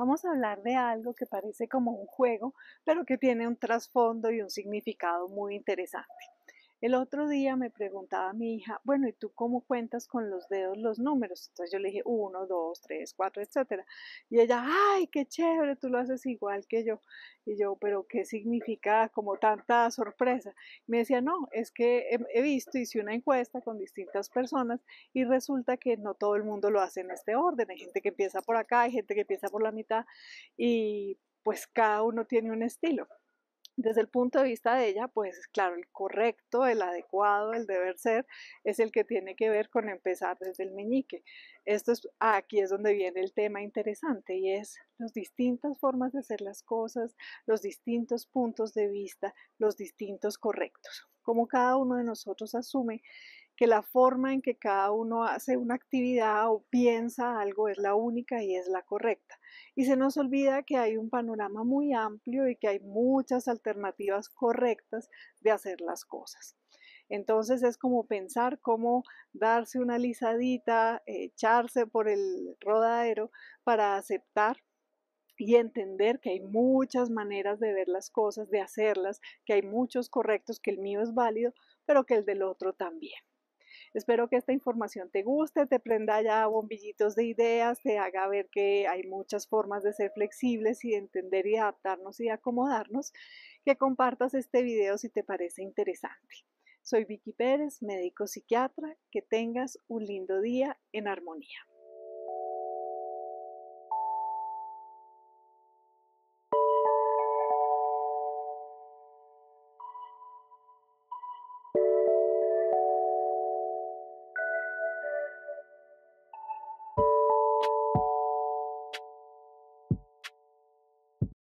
Vamos a hablar de algo que parece como un juego, pero que tiene un trasfondo y un significado muy interesante. El otro día me preguntaba mi hija, bueno, ¿y tú cómo cuentas con los dedos los números? Entonces yo le dije, uno, dos, tres, cuatro, etcétera. Y ella, ay, qué chévere, tú lo haces igual que yo. Y yo, pero ¿qué significa como tanta sorpresa? me decía, no, es que he, he visto, hice una encuesta con distintas personas y resulta que no todo el mundo lo hace en este orden. Hay gente que empieza por acá, hay gente que empieza por la mitad y pues cada uno tiene un estilo. Desde el punto de vista de ella, pues claro, el correcto, el adecuado, el deber ser, es el que tiene que ver con empezar desde el meñique. Esto es, aquí es donde viene el tema interesante y es las distintas formas de hacer las cosas, los distintos puntos de vista, los distintos correctos. Como cada uno de nosotros asume que la forma en que cada uno hace una actividad o piensa algo es la única y es la correcta. Y se nos olvida que hay un panorama muy amplio y que hay muchas alternativas correctas de hacer las cosas. Entonces es como pensar cómo darse una lisadita, echarse por el rodadero para aceptar y entender que hay muchas maneras de ver las cosas, de hacerlas, que hay muchos correctos, que el mío es válido, pero que el del otro también. Espero que esta información te guste, te prenda ya bombillitos de ideas, te haga ver que hay muchas formas de ser flexibles y de entender y adaptarnos y acomodarnos, que compartas este video si te parece interesante. Soy Vicky Pérez, médico psiquiatra, que tengas un lindo día en armonía.